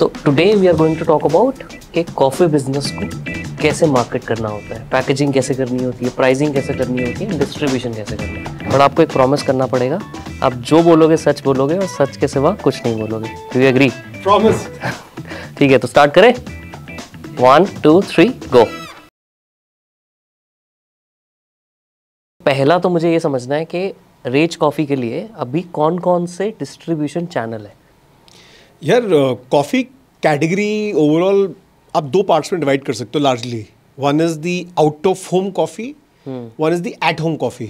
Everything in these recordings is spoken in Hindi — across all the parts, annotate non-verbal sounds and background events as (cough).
तो today we are going to talk about एक कॉफ़ी बिजनेस को कैसे मार्केट करना होता है पैकेजिंग कैसे करनी होती है प्राइसिंग कैसे करनी होती है डिस्ट्रीब्यूशन कैसे करनी है बट आपको एक प्रॉमिस करना पड़ेगा आप जो बोलोगे सच बोलोगे और सच के सिवा कुछ नहीं बोलोगे यू एग्री प्रॉमिस ठीक है तो स्टार्ट करें वन टू थ्री गो पहला तो मुझे ये समझना है कि रेज कॉफ़ी के लिए अभी कौन कौन से डिस्ट्रीब्यूशन चैनल है यार कॉफ़ी कैटेगरी ओवरऑल आप दो पार्ट्स में डिवाइड कर सकते हो largely one is the out of home coffee one is the at home coffee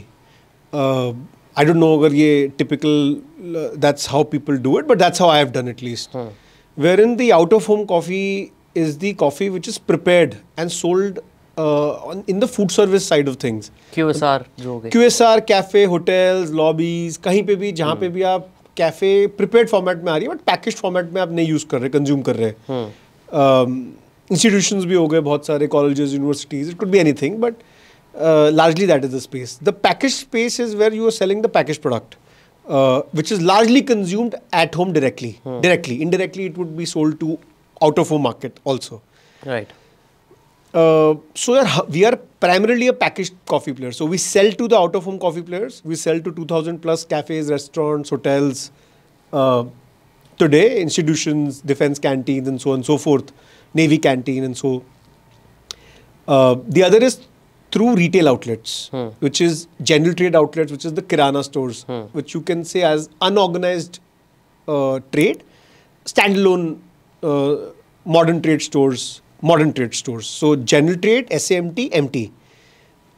I don't know अगर ये typical that's how people do it but that's how I have done it least where in the out of home coffee is the coffee which is prepared and sold in the food service side of things Q S R Q S R cafe hotels lobbies कहीं पे भी जहाँ hmm. पे भी आप कैफ़े प्रिपेड फॉर्मेट में आ रही है बट पैकेज फॉर्मेट में आप नहीं यूज़ कर रहे कंज्यूम कर रहे हैं hmm. इंस्टीट्यूशन um, भी हो गए बहुत सारे colleges universities it could be anything but largely that is the space the package space is where you are selling the package product which is largely consumed at home directly directly indirectly it would be sold to out of home market also right Uh, so we are primarily a packaged coffee player. So we sell to the out of home coffee players. We sell to 2,000 plus cafes, restaurants, hotels. Uh, today, institutions, defense canteens, and so on and so forth, navy canteen, and so. Uh, the other is through retail outlets, hmm. which is general trade outlets, which is the kirana stores, hmm. which you can say as unorganized uh, trade, standalone uh, modern trade stores modern trade store so general trade S M T M T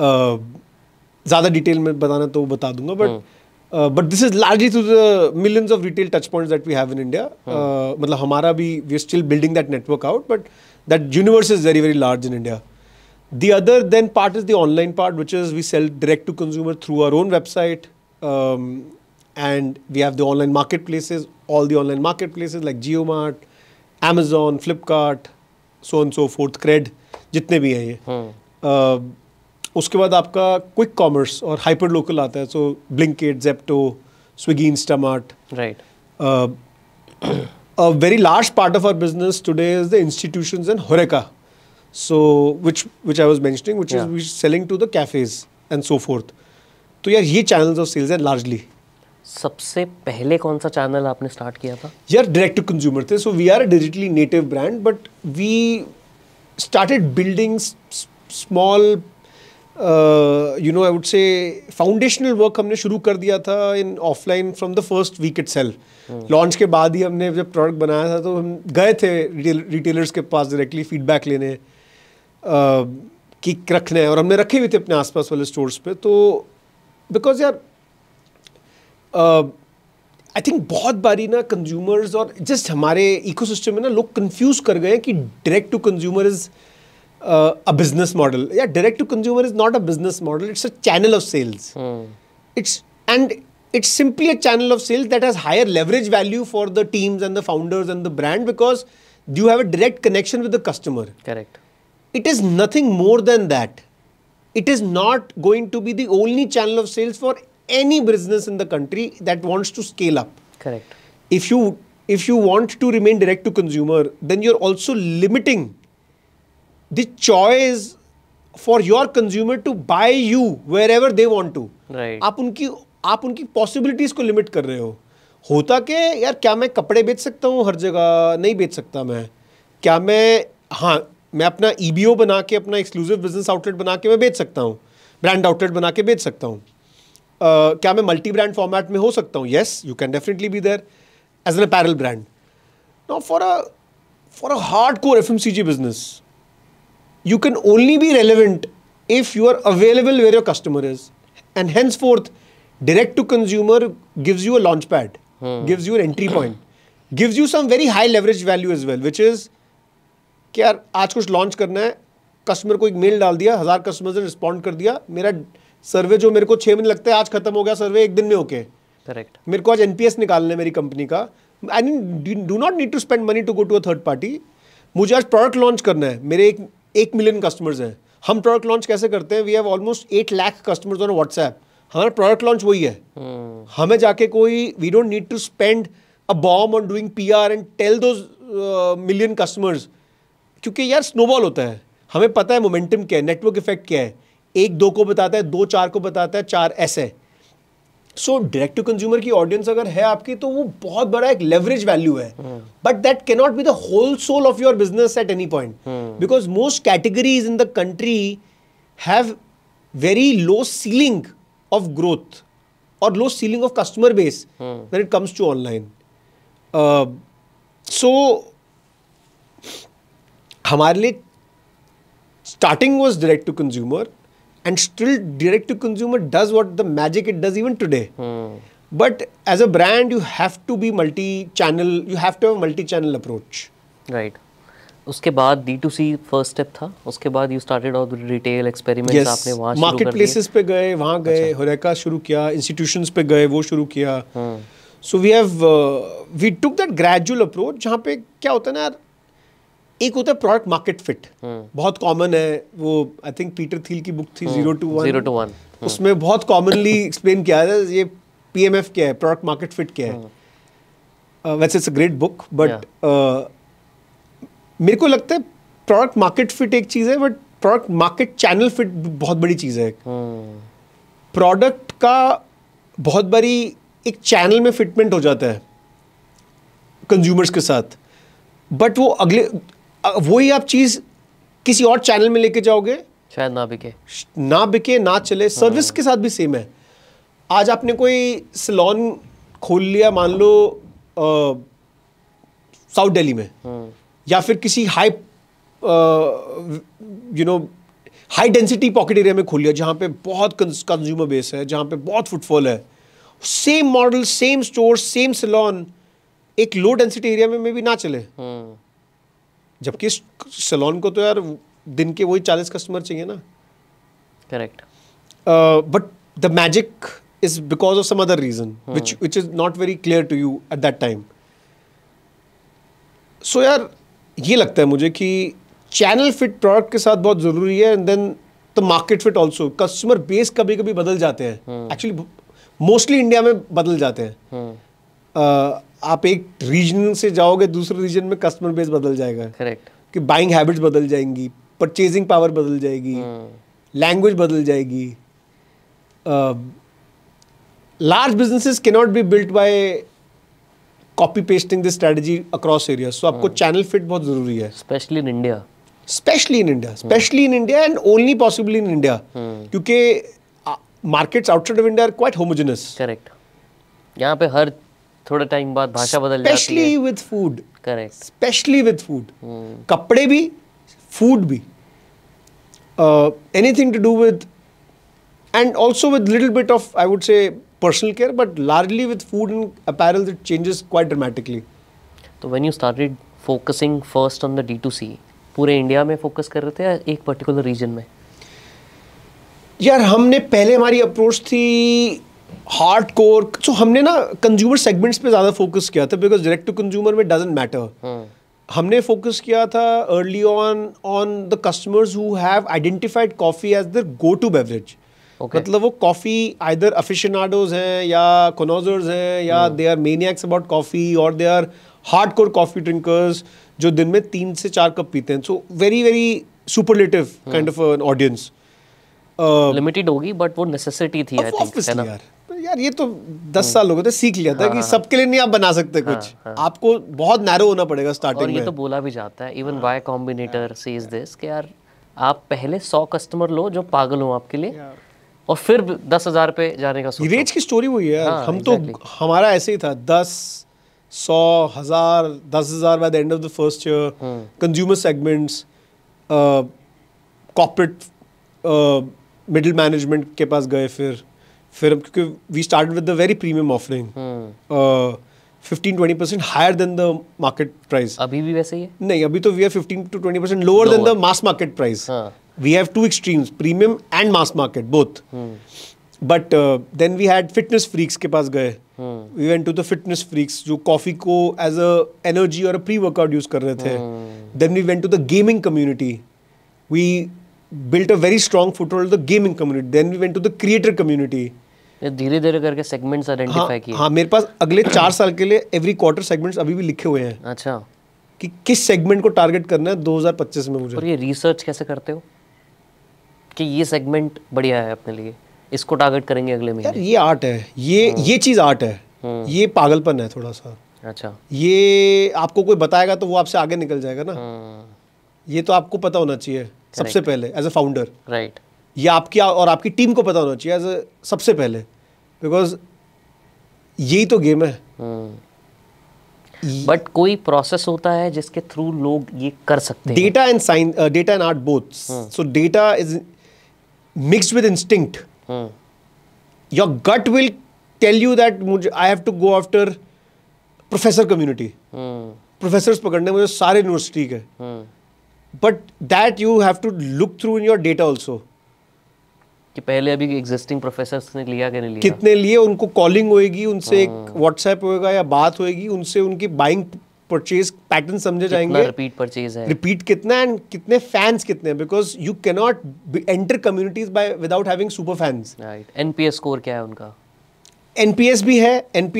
ज़्यादा डिटेल में बताना तो बता दूंगा but but this is largely through the millions of retail touch point that we have in India मतलब हमारा भी we are still building that network out but that universe is very very large in India the other then part is the online part which is we cell direct to consumer through our own website and we have the online market places all the online market places like Jio Mart Amazon Flipkart so and so forth Cred जितने भी हैं ये हम्म। उसके बाद आपका क्विक कॉमर्स और हाइपर लोकल आता है so Blinkit Zepto Swiggy Instamart right a very large part of our business today is the institutions and HoReCa so which which I was mentioning which is selling to the cafes and so forth तो यार ये चैनल्स ऑफ सेल्स हैं लार्जली सबसे पहले कौन सा चैनल आपने स्टार्ट किया था यार डायरेक्ट टू कंज्यूमर थे so we are a digitally native brand but we started building small you know I would say foundational work हमने शुरू कर दिया था in offline from the first week it sale launch के बाद ही हमने जब प्रोडक्ट बनाया था तो हम गए थे रिटेलर्स के पास डायरेक्टली फीडबैक लेने uh, कि रखने और हमने रखे हुए थे अपने आसपास वाले स्टोर्स पे तो बिकॉज यार आई uh, थिंक बहुत बारी ना कंज्यूमर्स और जस्ट हमारे इकोसिस्टम में ना लोग कंफ्यूज कर गए हैं कि direct to consumer is a business model या direct to consumer is not a business model it's a channel of sales it's and it's simply a channel of sales that has higher leverage value for the teams and the founders and the brand because you have a direct connection with the customer correct it is nothing more then that it is not going to be the only channel of sales for any business in the country that wants to scale up. Correct. If you if you want to remain direct to consumer, then you're also limiting the choice for your consumer to buy you wherever they want to. Right. आप उनकी आप उनकी possibilities को limit कर रहे हो होता के यार क्या मैं कपड़े बेच सकता हूँ हर जगह नहीं बेच सकता मैं क्या मैं हाँ मैं अपना ई बना के अपना एक्सक्लूसिव बिजनेस आउटलेट बना के मैं बेच सकता हूँ ब्रांड आउटलेट बना के बेच सकता हूँ क्या मैं मल्टी ब्रांड फॉर्मेट में हो सकता हूँ yes you can definitely be there as an apparel brand now for a for a hard core F M C G business you can only be relevant if you are available where your customer is and hence forth direct to consumer gives you a launch pad gives you entry point gives you some very high leverage value is well which is क्या आज कुछ लॉन्च करना है कस्टमर को एक मेल डाल दिया हजार कस्टमर्स ने रिस्पॉन्ड कर दिया मेरा सर्वे जो मेरे को छह महीने लगते हैं आज खत्म हो गया सर्वे एक दिन में ओके करेक्ट मेरे को आज एनपीएस निकालना है मेरी कंपनी का I mean do not need to spend money to go to a third party मुझे आज प्रोडक्ट लॉन्च करना है मेरे एक एक मिलियन कस्टमर्स हैं हम प्रोडक्ट लॉन्च कैसे करते हैं we have almost eight lakh customers on WhatsApp हमारा प्रोडक्ट लॉन्च वही है hmm. हमें जाके कोई we don't need to spend a bomb on doing P R and tell दो मिलियन कस्टमर्स क्योंकि यार स्नोबॉल होता है हमें पता है मोमेंटम क्या है नेटवर्क इफेक्ट क्या है एक दो को बताता है दो चार को बताता है चार ऐसे सो डायरेक्ट टू कंज्यूमर की ऑडियंस अगर है आपकी तो वो बहुत बड़ा एक लेवरेज वैल्यू है but that can not be the whole soul of your business at any point because most categories in the country have very low ceiling of growth और low ceiling of customer base when it comes to online so हमारे लिए starting was direct to consumer and still direct to consumer does what the magic it does even today hmm. but as a brand you have to be multi channel you have to have a multi channel approach right उसके बाद D to C first step था उसके बाद यू स्टार्टेड और रिटेल एक्सपेरिमेंट्स yes. आपने वहाँ मार्केट प्लेसेस पे गए वहाँ गए अच्छा. होरेका शुरू किया इंस्टीट्यूशंस पे गए वो शुरू किया so we have we took that gradual approach जहाँ पे क्या होता है ना यार एक होता है प्रोडक्ट मार्केट फिट बहुत कॉमन है वो आई थिंक पीटर थील की बुक थी zero to one zero to one उसमें बहुत कॉमनली एक्सप्लेन किया है ये पीएमएफ क्या है प्रोडक्ट मार्केट फिट क्या है हम्म। uh, वैसे it's a great book but मेरे को लगता है प्रोडक्ट मार्केट फिट एक चीज़ है but product market channel fit बहुत बड़ी चीज़ है प्रोडक्ट हम्म। hmm. का बहुत बड़ी एक चैनल में फिटमेंट हो जाता है कंज्यूमर्स के साथ बट वो अगले वही आप चीज़ किसी और चैनल में लेके जाओगे शायद ना बिके ना बिके ना चले सर्विस हाँ। के साथ भी सेम है आज आपने कोई सलोन खोल लिया मान लो साउथ दिल्ली में हाँ। या फिर किसी high you know high density pocket area में खोल लिया जहाँ पे बहुत कंज्यूमर बेस है जहाँ पे बहुत फुटफॉल है same model same store same salon एक लो डेंसिटी एरिया में, में भी ना चले हाँ। जबकि सैलॉन को तो यार दिन के वही चालीस कस्टमर चाहिए ना correct but the magic is because of some other reason which which is not very clear to you at that time so यार ये लगता है मुझे कि चैनल फिट प्रोडक्ट के साथ बहुत ज़रूरी है and then the market fit also customer base कभी कभी बदल जाते हैं एक्चुअली मोस्टली इंडिया में बदल जाते हैं hmm. uh, आप एक रीजन से जाओगे दूसरे रीजन में कस्टमर बेस बदल जाएगा करेक्ट कि बाइंग हैबिट्स बदल जाएंगी परचेजिंग पावर बदल जाएगी लैंग्वेज hmm. बदल जाएगी लार्ज बिजनेसेस के not be built by copy pasting the strategy across area so आपको चैनल hmm. फिट बहुत जरूरी है specially in India specially in India specially in India and only possible in India क्योंकि markets outside of India are quite homogeneous correct यहाँ पे हर थोड़ा टाइम बाद भाषा बदल specially with food correct specially with food कपड़े भी फूड भी anything to do with and also with little bit of I would say personal care but largely with food and apparel it changes quite dramatically तो when you started focusing first on the D to C पूरे इंडिया में फोकस कर रहे थे या एक पर्टिकुलर रीजन में यार हमने पहले हमारी अप्रोच थी हार्ड कोर सो हमने ना कंज्यूमर सेगमेंट्स पे ज़्यादा फोकस किया था बिकॉज डायरेक्ट टू कंज्यूमर में डजेंट मैटर हाँ। हमने फोकस किया था early on on the customers who have identified coffee as their go to beverage Okay. मतलब वो कॉफ़ी आइदर अफिशनाडोज हैं या कोनोजर्स हैं या they are maniacs about coffee और they are hard core coffee drinkers जो दिन में तीन से चार कप पीते हैं so very very superlative kind of an audience limited uh, होगी बट वो नेसेसिटी थी आई थिंक है ना यार ये तो दस साल हो गए थे तो सीख लिया था हाँ, कि हाँ, हाँ। सबके लिए नहीं आप बना सकते हाँ, कुछ हाँ, हाँ, आपको बहुत नैरो होना पड़ेगा स्टार्टिंग और ये में। तो बोला भी जाता है इवन वाई कॉम्बिनेटर से दिस कि यार आप पहले सौ कस्टमर लो जो पागल हो आपके लिए और फिर दस हजार पे जाने का सोचो रेज की स्टोरी वही है हाँ, हम तो हमारा ऐसे ही था दस सौ हजार दस हजार by the end of the first year consumer segments corporate middle management के पास गए फिर फिर क्योंकि we start with the very premium offering fifteen twenty percent higher than the market price अभी भी वैसे ही है नहीं अभी तो we are fifteen to twenty percent lower than the mass market price we have two extremes premium and mass market both but then we had fitness freaks के पास गए we went to the fitness freaks जो कॉफी को एज अ एनर्जी और प्री वर्कआउट यूज कर रहे थे then we went to the gaming community we built a very strong foothold the gaming community then we went to the creator community धीरे धीरे करके सेगमेंट्स आइडेंटिफाई हाँ, किए हाँ मेरे पास अगले चार साल के लिए एवरी क्वार्टर सेगमेंट्स अभी भी लिखे हुए हैं अच्छा कि किस सेगमेंट को टारगेट करना है 2025 में मुझे और ये रिसर्च कैसे करते हो कि ये सेगमेंट बढ़िया है अपने लिए इसको टारगेट करेंगे अगले महीने ये आर्ट है ये हम्म। ये चीज़ आर्ट है हम्म। ये पागलपन है थोड़ा सा अच्छा ये आपको कोई बताएगा तो वो आपसे आगे निकल जाएगा ना हम्म। ये तो आपको पता होना चाहिए सबसे पहले एज अ फाउंडर राइट ये आपकी और आपकी टीम को पता होना चाहिए एज अ सबसे पहले बिकॉज यही तो गेम है बट हम्म। कोई प्रोसेस होता है जिसके थ्रू लोग ये कर सकते हैं data and science data and art both so data is mix with instinct your gut will tell you that मुझे I have to go after professor community professor पकड़ने मुझे सारे यूनिवर्सिटी के hmm. But that you have to look through in your data also कि पहले अभी एग्जिस्टिंग प्रोफेसर ने लिया कि नहीं लिया कितने लिए उनको कॉलिंग होएगी उनसे एक व्हाट्सएप होएगा या बात होएगी उनसे उनकी बाइंग परचेज पैटर्न समझे जाएंगे रिपीट परचेज है रिपीट कितना एंड कितने फैंस कितने because you cannot enter communities by without having super fans right NPS score क्या है उनका एन भी है एन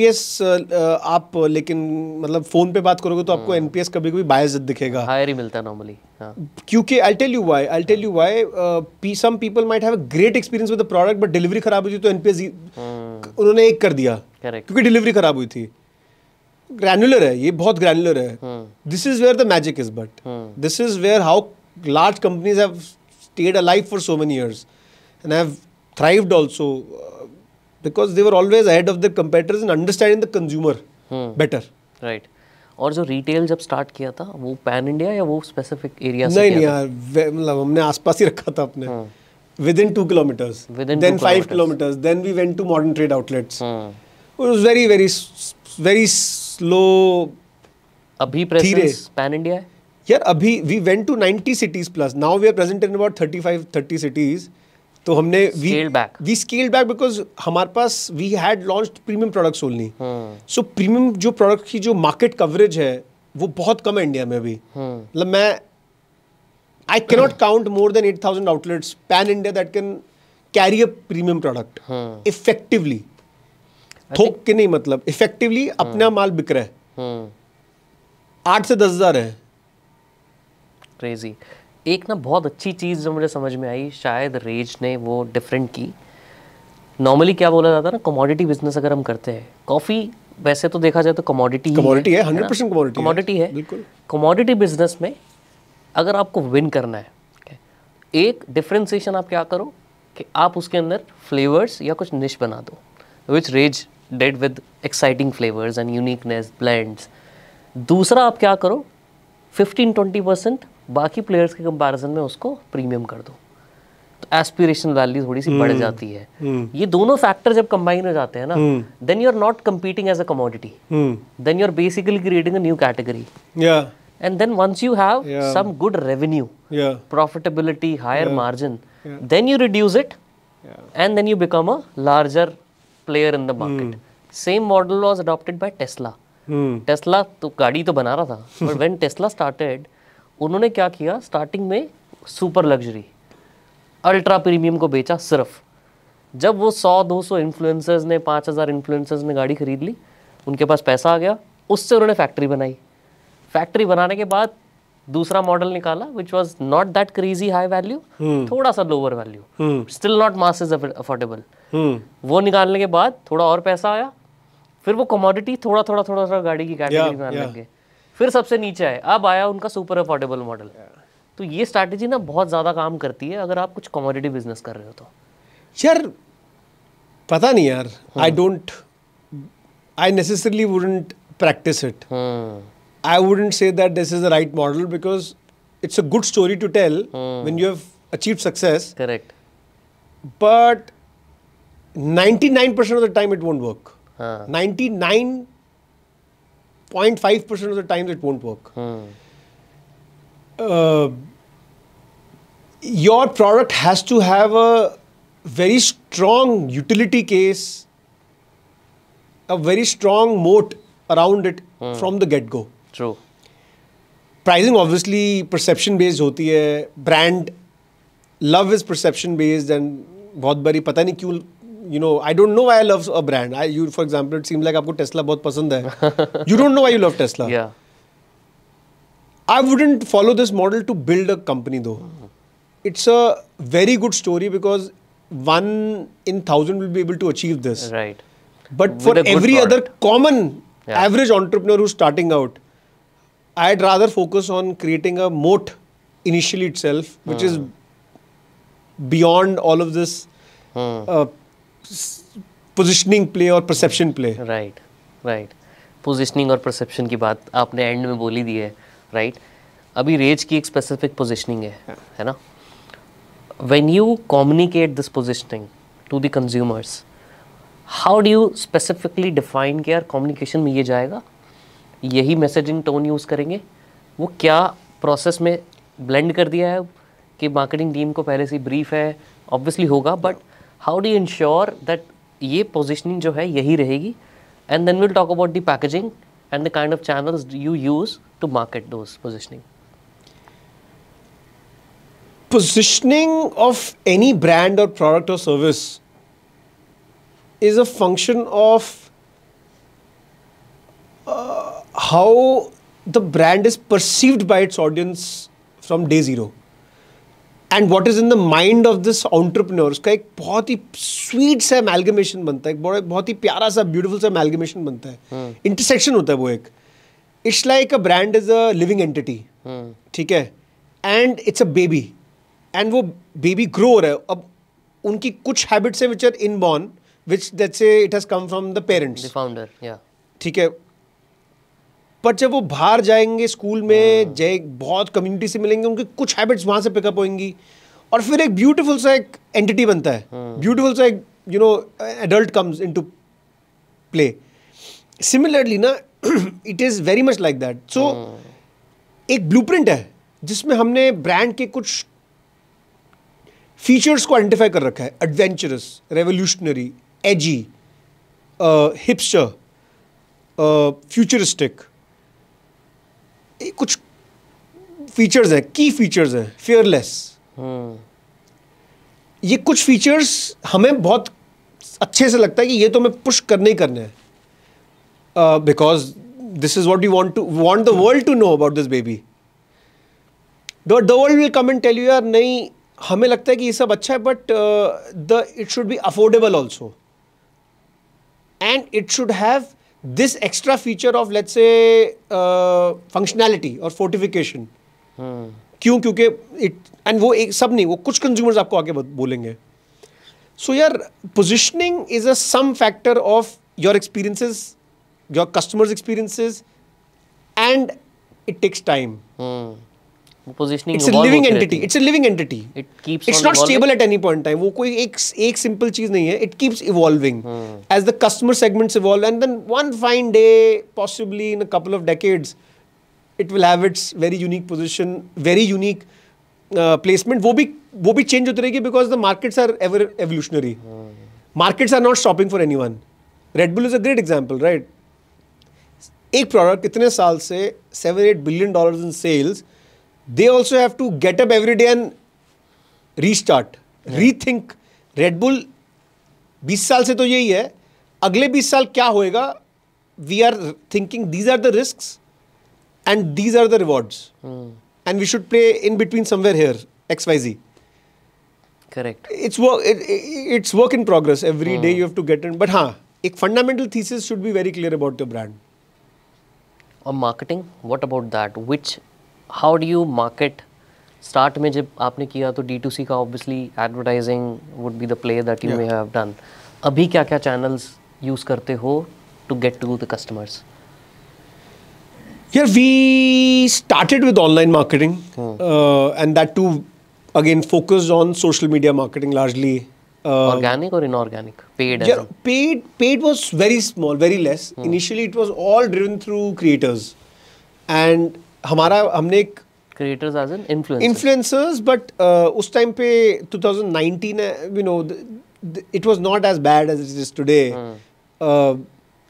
आप लेकिन मतलब फ़ोन पे बात करोगे तो आपको एन कभी कभी बायस दिखेगा हायर ही मिलता है नॉर्मली हाँ। क्योंकि I tell you why I tell you why P some people might have great experience with the product but delivery खराब हुई थी तो एनपीएस हम्म। उन्होंने एक कर दिया Correct. क्योंकि डिलीवरी खराब हुई थी ग्रैनुलर है ये बहुत ग्रैनुलर है this is where the magic is but this is where how large companies have stayed a life for so many years and I have thrived also because they were always ahead of the competitors in understanding the consumer better right और जो रिटेल जब स्टार्ट किया था वो पैन इंडिया या वो स्पेसिफिक एरिया नहीं नहीं यार मतलब हमने आसपास ही रखा था अपने within two kilometres then five kilometres then we went to modern trade outlets very very very slow अभी प्रेजेंस पैन इंडिया है यार अभी we went to 90 cities plus now we are present in about 35 30 cities तो हमने we we scaled back because हमारे पास we had launch premium product only so premium जो प्रोडक्ट की जो मार्केट कवरेज है वो बहुत कम है इंडिया में अभी hmm. मतलब मैं I not count more than eight thousand outlets pan India that can carry a premium product effectively थोक के नहीं मतलब इफेक्टिवली hmm. अपना माल बिक रहा है hmm. आठ से दस हजार है क्रेजी एक ना बहुत अच्छी चीज़ जो मुझे समझ में आई शायद रेज ने वो डिफरेंट की नॉर्मली क्या बोला जाता है ना कमोडिटी बिजनेस अगर हम करते हैं कॉफ़ी वैसे तो देखा जाए तो कमोडिटी कमोडिटी है हंड्रेड परसेंट कमोडिटी कमोडिटी है बिल्कुल कमोडिटी बिजनेस में अगर आपको विन करना है एक डिफ्रेंसीशन आप क्या करो कि आप उसके अंदर फ्लेवर्स या कुछ निश बना दो which raise dead with exciting flavours and uniqueness blends दूसरा आप क्या करो फिफ्टीन ट्वेंटी परसेंट बाकी प्लेयर्स के कंपैरिजन में उसको प्रीमियम कर दो तो एस्पिरेशन वैल्यू थोड़ी सी बढ़ हम्म, जाती है हम्म। ये दोनों फैक्टर जब कंबाइन हो जाते हैं ना then you are not competing as a commodity then you are basically creating new category and then once you have some good revenue profitability higher margin then you reduce it and then you become a larger player in the market same model was adopted by Tesla hmm. Tesla तो गाड़ी तो बना रहा था बट व्हेन टेस्ला स्टार्टेड उन्होंने क्या किया स्टार्टिंग में सुपर लग्जरी अल्ट्रा प्रीमियम को बेचा सिर्फ जब वो सौ दो सौ इन्फ्लुएंसर्स ने पाँच हज़ार इन्फ्लुएंसर्स ने गाड़ी खरीद ली उनके पास पैसा आ गया उससे उन्होंने फैक्ट्री बनाई फैक्ट्री बनाने के बाद दूसरा मॉडल निकाला which was not that crazy high value थोड़ा सा lower value still not mass is affordable वो निकालने के बाद थोड़ा और पैसा आया फिर वो कमोडिटी थोड़ा थोड़ा थोड़ा थोड़ा गाड़ी की कैटेगरी में आने लग गए फिर सबसे नीचे आए अब आया उनका सुपर अफोर्डेबल मॉडल तो ये स्ट्रैटेजी ना बहुत ज़्यादा काम करती है अगर आप कुछ कमोडिटी बिजनेस कर रहे हो तो यार पता नहीं यार I don't I necessarily wouldn't practice it I wouldn't say that this is the right model because it's a good story to tell when you have achieve success correct but 99% of the time it won't work ninety nine point five percent of the times it won't work your product has to have a very strong utility case, a very strong moat around it hmm. from the get go. True. Pricing obviously perception based होती है brand love is perception based and बहुत बारी पता नहीं क्यों you know i don't know why i love a brand i you for example it seems like aapko tesla bahut pasand hai you don't know why you love tesla yeah i wouldn't follow this model to build a company though it's a very good story because one in 1000 will be able to achieve this right but With for every product. other common yeah. average entrepreneur who's starting out i'd rather focus on creating a moat initially itself which hmm. is beyond all of this hmm. uh, positioning play और perception play right right positioning और परसेप्शन की बात आपने एंड में बोली दी है राइट right? अभी रेज की एक स्पेसिफिक पोजिशनिंग है yeah. हाँ। है ना when you communicate this positioning to the consumers how do you specifically define के आर कम्युनिकेशन में ये जाएगा यही मैसेजिंग टोन यूज़ करेंगे वो क्या प्रोसेस में ब्लेंड कर दिया है कि मार्केटिंग टीम को पहले से ब्रीफ है ऑब्वियसली होगा बट yeah. हाँ। हाउ डू इंश्योर दैट ये पोजिशनिंग जो है यही रहेगी and then will talk about the packaging and the kind of channel you use to market those positioning positioning of any brand और प्रोडक्ट और service is a function of how the brand is perceived by its audience from day zero and what is in the mind of this entrepreneur उसका एक बहुत ही स्वीट सा एमेलगमेशन बनता है एक बहुत ही प्यारा सा ब्यूटीफुल सा एमेलगमेशन बनता है इंटरसेक्शन हम्म। hmm. होता है वो एक it's like a brand is a living entity ठीक है and it's a baby and वो बेबी ग्रो हो रहा है अब उनकी कुछ हैबिट्स है which are in born which that say it has come from the parents founder ठीक है पर जब वो बाहर जाएंगे स्कूल में हाँ। जाए बहुत कम्युनिटी से मिलेंगे उनके कुछ हैबिट्स वहाँ से पिकअप होंगी और फिर एक ब्यूटीफुल सा एक एंटिटी बनता है ब्यूटीफुल हाँ। सा एक you know adult comes in to play similarly ना it is very much like that so एक ब्लू है जिसमें हमने ब्रांड के कुछ फीचर्स को आइडेंटिफाई कर रखा है adventurous revolutionary edgy hipster futuristic कुछ फीचर्स हैं की फीचर्स हैं फेयरलेस ये कुछ फीचर्स हम्म। हमें बहुत अच्छे से लगता है कि ये तो हमें पुश करने ही करने हैं because this is what you want to want the world to know about this baby the world will come and tell you are नहीं हमें लगता है कि ये सब अच्छा है but the it should be affordable also and it should have this extra feature of let's say functionality और फोर्टिफिकेशन क्यों क्योंकि इट एंड वो एक सब नहीं वो कुछ कंज्यूमर्स आपको आगे बोलेंगे सो यार positioning is a sum factor of your experiences your customers experiences and it takes time positioning it's living entity it's living entity it keeps it's not stable at any point time वो कोई एक एक सिंपल चीज नहीं है it keeps evolving as the customer segments evolve and then one fine day possibly in a couple of decades it will have its very unique position very unique placement वो भी वो भी चेंज होती रहेगी because the markets are ever evolutionary markets are not stopping for any one Red Bull is a great example right एक प्रोडक्ट इतने साल से seven eight billion dollar in sales they also have to get up every day and restart, rethink. Red Bull, 20 साल से तो यही है. अगले 20 साल क्या We are thinking these are the risks and these are the rewards. Hmm. And we should play in between somewhere here, X Y Z. Correct. It's work. it's work in progress. Every hmm. day you have to get in. But ha, एक fundamental thesis should be very clear about your brand. और marketing what about that which how do you market start में जब आपने किया तो डी टू सी का obviously advertising would be the play that you have done अभी क्या क्या चैनल्स यूज करते हो to get to the customers यार we started with online marketing and that too again focused on social media marketing largely organic और inorganic paid paid paid was very small very less initially it was all driven through creators and हमारा हमने एक creators as an influencers influencers but उस टाइम पे 2019 है you know it was not as bad as it is today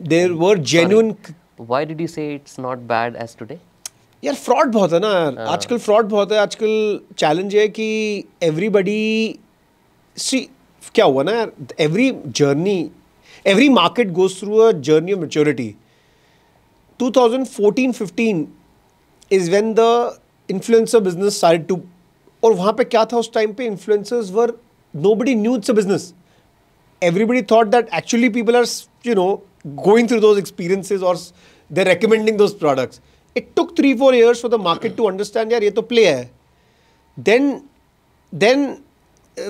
there were genuine why did you say it's not bad as today यार फ्रॉड बहुत है ना यार हाँ. आजकल फ्रॉड बहुत है आजकल चैलेंज है कि एवरीबॉडी सी क्या हुआ ना यार every journey every market goes through a journey of maturity 2014 15 is when the influencer business side to और वहाँ पे क्या था उस टाइम पे influencers were nobody knew it's a business everybody thought that actually people are you know going through those experiences और they recommending those products it took three four years for the market to understand यार ये तो प्ले है then then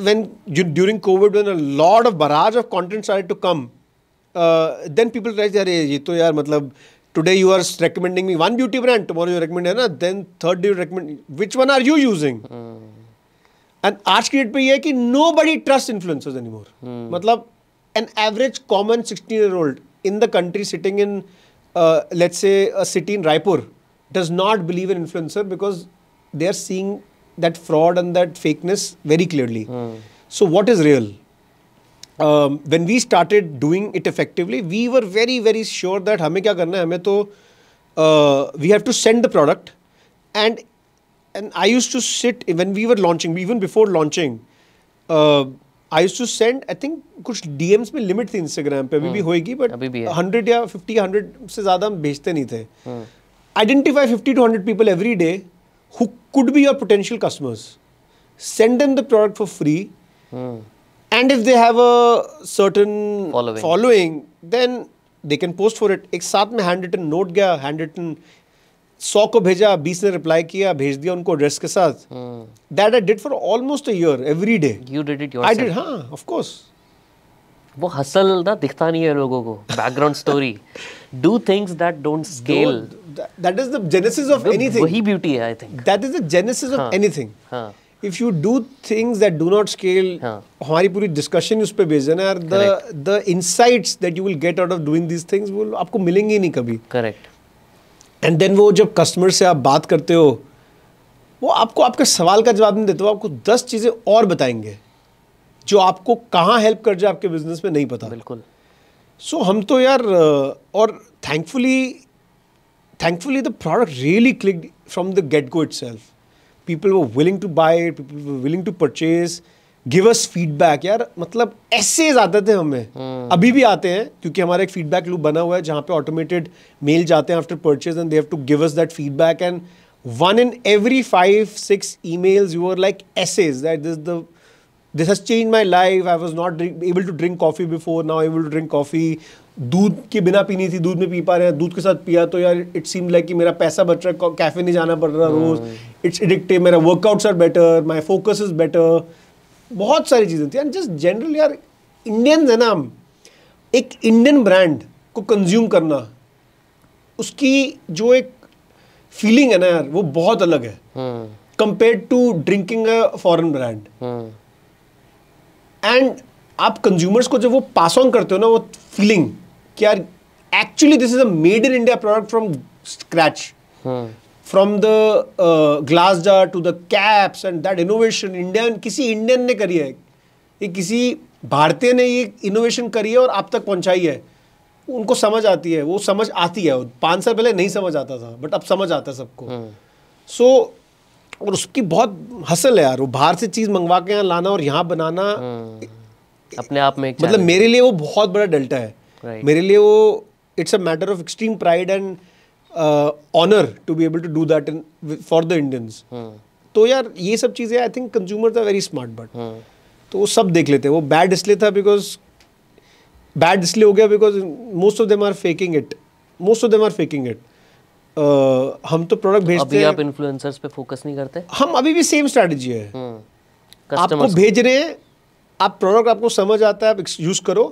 when during COVID, when a lot of barrage of content started to come, uh, then people यार ये तो यार मतलब today you are recommending me one beauty brand tomorrow you recommend है ना then third day you recommend which one are you using hmm. and आज की डेट पे ये है कि nobody trusts influencers anymore hmm. मतलब an average common 16 year old in the country sitting in uh, let's say a city in Raipur does not believe in influencer because they are seeing that fraud and that fakeness very clearly hmm. so what is real when we started doing it effectively we we very very sure that हमें क्या करना है हमें तो we have to send the product and and I use to sit when we are launching even before launching I use to send I think कुछ डी एम्स में लिमिट थी इंस्टाग्राम पर अभी भी हम्म। होएगी बट हंड्रेड या फिफ्टी हंड्रेड से ज़्यादा हम भेजते नहीं थे identify fifty to hundred people every day who could be your potential customers send an the product for free and if they have a certain following, following then they can post for एक साथ में हैंड रिटन नोट गया हैंड रिटन सौ को भेजा बीस ने रिप्लाई किया भेज दिया उनको एड्रेस के साथ that I did for almost year every day you did it I did हाँ ऑफ कोर्स वो हसल ना दिखता नहीं है लोगों को background story do things that don't scale that is the genesis of anything वही ब्यूटी है I think that is the genesis of anything हां if you do things that do not scale हमारी पूरी डिस्कशन उस पर बेस्ड है the insights that you will get out of doing these things वो आपको मिलेंगे नहीं कभी करेक्ट एंड देन वो जब कस्टमर से आप बात करते हो वो आपको आपके सवाल का जवाब नहीं देते वो आपको दस चीज़ें और बताएंगे जो आपको कहाँ हेल्प कर जाए आपके बिजनेस में नहीं पता बिल्कुल सो so, हम तो यार और thankfully thankfully the product really click from the get go itself people वो willing to buy people were willing to purchase. Give us feedback, यार मतलब ऐसे आते थे हमें hmm. अभी भी आते हैं क्योंकि हमारा एक फीडबैक लूप बना हुआ है जहाँ पे ऑटोमेटेड मेल जाते हैं after purchase and they to give us that feedback and one in every five, six emails, you were like essays that this the this has changed my life. I was not drink, able to drink coffee before. Now I'm able to drink coffee. दूध के बिना पीनी थी दूध में पी पा रहे हैं दूध के साथ पिया तो यार इट सीम लाइक कि मेरा पैसा बच रहा है कैफे नहीं जाना पड़ रहा रोज इट्स हाँ। एडिक्टिव मेरा workouts are better my focus is better बहुत सारी चीज़ें थी एंड जस्ट जनरल यार इंडियन है ना हम एक इंडियन ब्रांड को कंज्यूम करना उसकी जो एक फीलिंग है ना यार वो बहुत अलग है compare to drinking a foreign brand and आप कंज्यूमर्स को जब वो पास ऑन करते हो ना वो फीलिंग कि यार actually this is a made in India product from scratch from the glass jar to the caps and that innovation Indian किसी इंडियन ने करी है ये किसी भारतीय ने ये इनोवेशन करी है और आप तक पहुंचाई है उनको समझ आती है वो समझ आती है पाँच साल पहले नहीं समझ आता था बट अब समझ आता है सबको सो hmm. so, और उसकी बहुत हसल है यार वो बाहर से चीज़ मंगवा के यहाँ लाना और यहाँ बनाना hmm. अपने आप में मतलब मेरे लिए वो बहुत बड़ा डेल्टा है right. मेरे लिए वो it's a matter of extreme pride and honour to be able to do that in for the Indians तो यार ये सब चीज़ें I think consumer are very smart but तो वो सब देख लेते हैं वो बैड इसलिए था बिकॉज बैड इसलिए हो गया because most of them are faking it most of them are faking it हम तो प्रोडक्ट भेजते हैं आप इन्फ्लुएंसर्स पे फोकस नहीं करते हम अभी भी सेम स्ट्रेटजी है hmm. आपको भेज रहे हैं आप प्रोडक्ट आपको समझ आता है आप यूज़ करो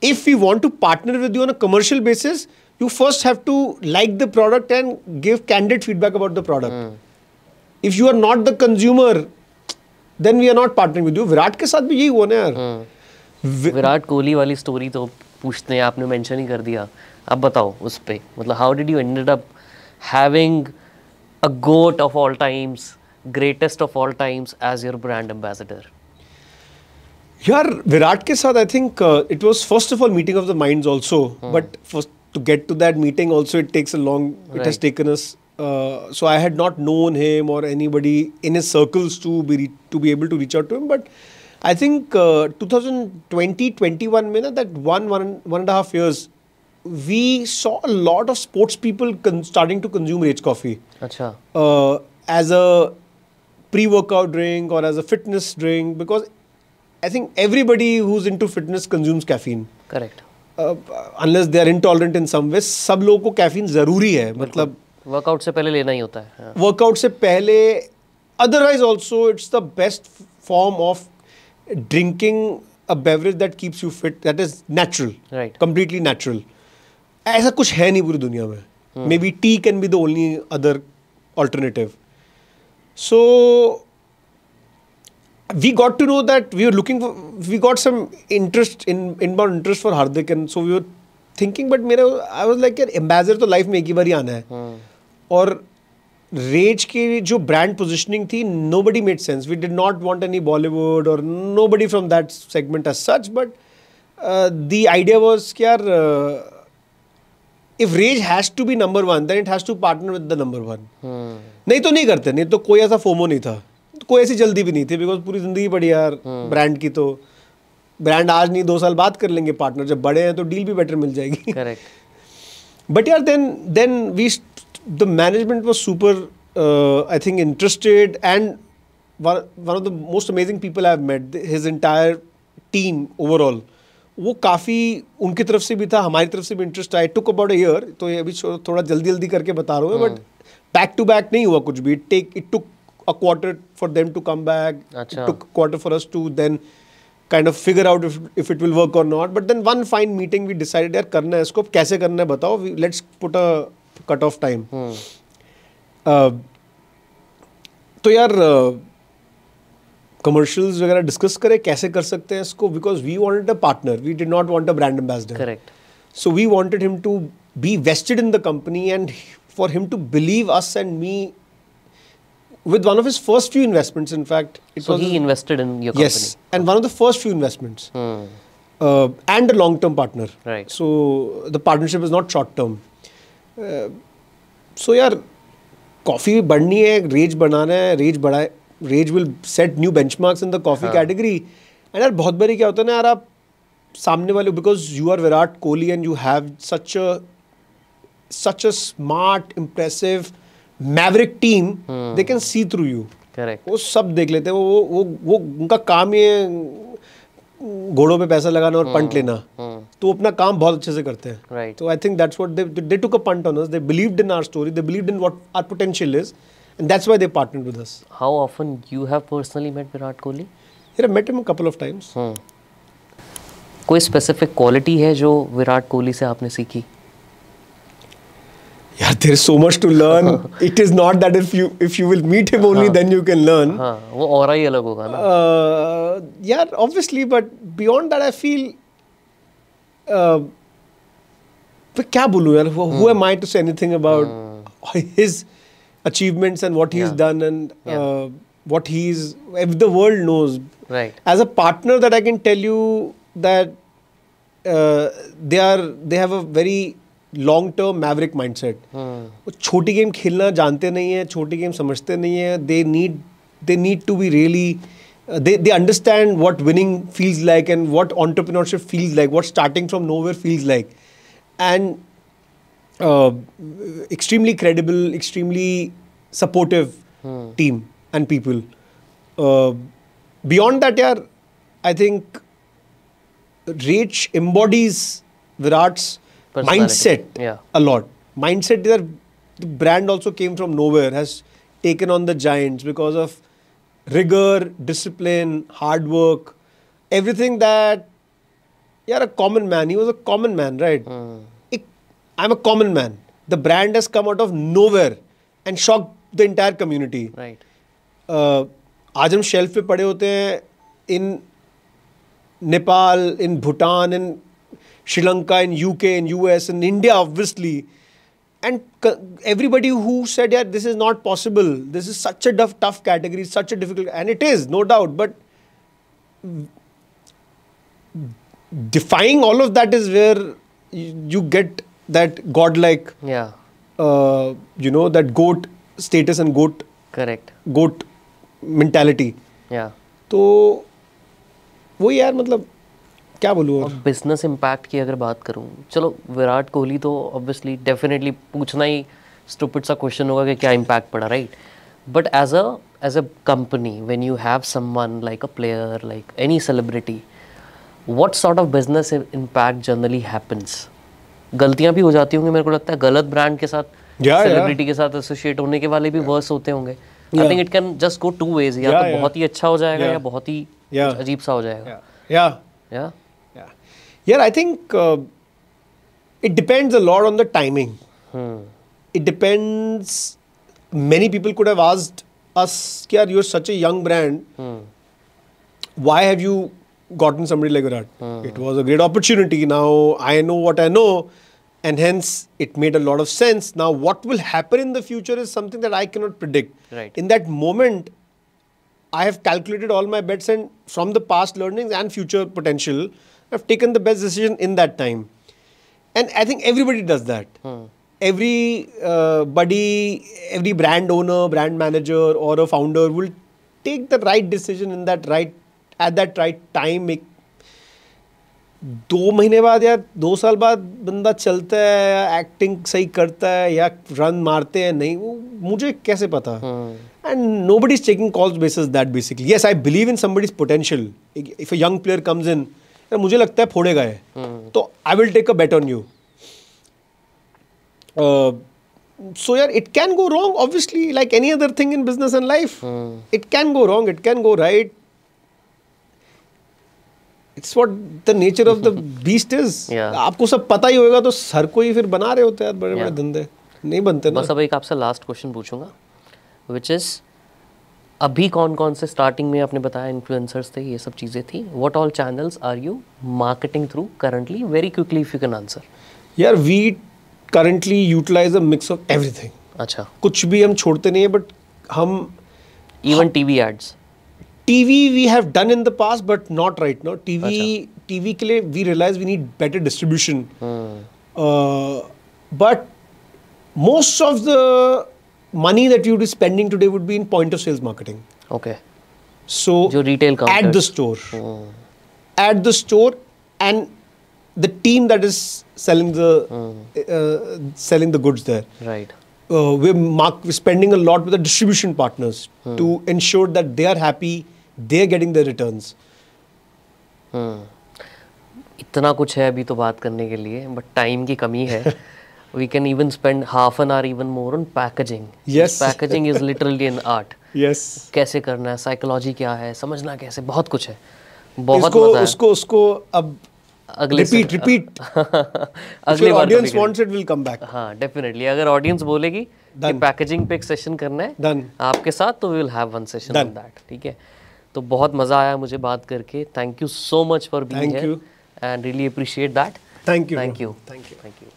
if we want to partner with you on a commercial basis, you first have to like the product and give candid feedback about the product. Mm. If you are not the consumer, then we are not partnering with you. Virat के साथ भी यही हुआ yaar यार विराट कोहली वाली स्टोरी तो पूछते हैं आपने मेंशन ही कर दिया अब बताओ उस पर मतलब how did you ended up having a GOAT of all times greatest of all times as your brand ambassador Here, Virat ke saath, I think uh, it was first of all meeting of the minds also. Hmm. But to get to that meeting also, it takes a long. Right. It has taken us. Uh, so I had not known him or anybody in his circles to be to be able to reach out to him. But I think uh, 2020, 21 minute that one one one and a half years, we saw a lot of sports people starting to consume rage coffee. Uh, as a pre-workout drink or as a fitness drink because I think everybody into fitness consumes caffeine correct unless they are intolerant in some way सब लोगों को कैफीन ज़रूरी है मतलब वर्कआउट से पहले लेना ही होता है वर्कआउट हाँ। से पहले otherwise also it's the best form of drinking a beverage that keeps you fit that is natural right completely natural ऐसा कुछ है नहीं पूरी दुनिया में maybe tea can be the only other alternative so we got to know that we were looking for we got some interest in inbound interest for hardik and so we were thinking but मेरा i was like यार ambassador to life mein ek ही बार aana hai aur और रेज की जो ब्रांड पोजिशनिंग थी nobody made sense we did not want any Bollywood और nobody from that segment as such but the idea was कि are if Rage has to be number one then it has to partner with the number one नहीं तो नहीं करते नहीं तो कोई ऐसा फोमो नहीं था कोई ऐसी जल्दी भी नहीं थी बिकॉज पूरी जिंदगी पड़ी यार ब्रांड हाँ। की तो ब्रांड आज नहीं दो साल बाद कर लेंगे पार्टनर जब बड़े हैं तो डील भी बेटर मिल जाएगी बट (laughs) यार then then we the management was super I think interested and one of the most amazing people I met his entire team overall वो काफ़ी उनकी तरफ से भी था हमारी तरफ से भी interest I took about year तो ये अभी थोड़ा जल्दी जल्दी करके बता रहा हूँ बट बैक टू बैक नहीं हुआ कुछ भी it take it took a quarter for them to come back. Achha. It took a quarter for us to then kind of figure out if, if it will work or not. But then one fine meeting we decided यार करना है इसको kaise karna hai batao we, let's put a cut off time. Hmm. Uh, तो यार कमर्शियल्स वगैरह डिस्कस करें कैसे कर सकते हैं इसको because we wanted a partner we did not want a brand ambassador correct so we wanted him to be vested in the company and for him to believe us and me with one of his first few investments. In fact, so he invested in your company. Yes, and one of the first few investments, hmm. uh, and a long-term partner. Right. So the partnership is not short-term. Uh, so yeah, coffee भी बढ़नी Rage banana बढ़ाना Rage रेज बढ़ाए, Rage will set new benchmarks in the coffee हाँ. category. And यार बहुत बारी क्या होता है ना यार आप सामने because you are Virat Kohli, and you have such a such a smart, impressive. Maverick team they can see through you correct वो सब देख लेते हैं वो वो वो उनका काम ही है घोड़ों पे पैसा लगाना और पंट hmm. लेना hmm. तो अपना काम बहुत अच्छे से करते हैं तो I think that's what they they took a punt on us they believed in our story they believed in what our potential is and that's why they partnered with us how often you have personally met Virat Kohli Yeah, I met him a couple of times कोई स्पेसिफिक क्वालिटी है जो विराट कोहली से आपने सीखी yeah (laughs) there's so much to learn (laughs) it is not that if you if you will meet him only then you can learn wo aura hi alag hoga na uh, yeah obviously but beyond that i feel uh, but kya bolu yaar who, hmm. am i to say anything about hmm. his achievements and what he's yeah. done and yeah. uh, what he's if the world knows right as a partner that i can tell you that uh, they are they have a very long term maverick mindset वो छोटी गेम खेलना जानते नहीं हैं छोटी गेम समझते नहीं है they need they need to be really they understand what winning feels like and what entrepreneurship feels like what starting from nowhere feels like and extremely credible extremely supportive team and people beyond that यार I think rich embodies Virat's mindset yeah. a lot. Mindset there the brand also came from nowhere, has taken on the giants because of rigor, discipline, hard work, everything that yeah, a common man. He was a common man, right? Mm. It, I'm a common man. The brand has come out of nowhere and shocked the entire community. Right. Uh, आज हम शेल्फ पे पड़े होते हैं इन नेपाल इन भूटान इन Sri Lanka and UK and US and India, obviously. And everybody who said, yeah, this is not possible. This is such a tough, tough category, such a difficult, and it is, no doubt. But defying all of that is where you get that godlike, yeah. Uh, you know, that goat status and goat. Correct. Goat mentality. Yeah. तो वो यार मतलब क्या बोलूँ और बिजनेस इम्पैक्ट की अगर बात करूँ चलो विराट कोहली तो ऑब्वियसली डेफिनेटली पूछना ही स्टूपिड सा क्वेश्चन होगा कि क्या इम्पैक्ट पड़ा right but as a as a company when you have someone like a player like any celebrity what sort of business impact generally happens गलतियाँ भी हो जाती होंगी मेरे को लगता है गलत ब्रांड के साथ सेलिब्रिटी के साथ एसोसिएट होने के वाले भी वर्स होते होंगे I think it can just go two ways या तो बहुत ही अच्छा हो जाएगा या बहुत ही अजीब सा हो जाएगा या या Yeah, I think uh, it depends a lot on the timing. Hmm. It depends. Many people could have asked us, "Kya, you're such a young brand. Hmm. Why have you gotten somebody like that?" Hmm. It was a great opportunity. Now I know what I know." and hence it made a lot of sense. Now, what will happen in the future is something that I cannot predict. Right. In that moment, I have calculated all my bets and from the past learnings and future potential, have taken the best decision in that time. And I think everybody does that. Hmm. Every uh, buddy, every brand owner, brand manager, or a founder will take the right decision in that right at that right time. Make, दो महीने बाद या दो साल बाद बंदा चलता है एक्टिंग सही करता है या रन मारते हैं नहीं वो मुझे कैसे पता and nobody is checking calls basis that basically yes I believe in somebody's potential if a young player comes in यार मुझे लगता है फोड़े गए हम्म। तो I will take a bet on you so यार it can go wrong obviously like any other thing in business and life it can go wrong it can go right it's what the nature of the beast is आपको सब पता ही होगा तो सर को ही फिर बना रहे होते हैं बड़े बड़े धंधे नहीं बनते ना बस अब एक आपसे लास्ट क्वेश्चन पूछूंगा विच इज़ अभी कौन कौन से स्टार्टिंग में आपने बताया इन्फ्लुएंसर्स थे ये सब चीज़ें थी what all channels are you marketing through currently very quickly if you can answer यार we currently utilize a mix of everything अच्छा कुछ भी हम छोड़ते नहीं है बट हम even TV ads TV we have done in the past but not right we T TV के लिए we realize we need better distribution but most of the money that you would be spending today would be in point of sales marketing. Okay. So Your retail counters. at the store, at the store, and the team that is selling the mm. uh, selling the goods there. Right. Uh, we're, mark, we're spending a lot with the distribution partners mm. to ensure that they are happy, they're getting their returns. इतना कुछ है अभी तो बात करने के लिए बट टाइम की कमी है we can even spend half an hour even more on packaging yes packaging is (laughs) literally an art yes कैसे करना है साइकोलॉजी क्या है समझना कैसे बहुत कुछ है बहुत इसको मजा उसको उसको अब अगले रिपीट रिपीट अगले audience wants it will come back हां डेफिनेटली अगर ऑडियंस बोलेगी कि पैकेजिंग पे एक सेशन करना है Done. आपके साथ तो we will have one session on that ठीक है तो बहुत मजा आया मुझे बात करके thank you so much for being here and really appreciate that thank you thank you thank you thank you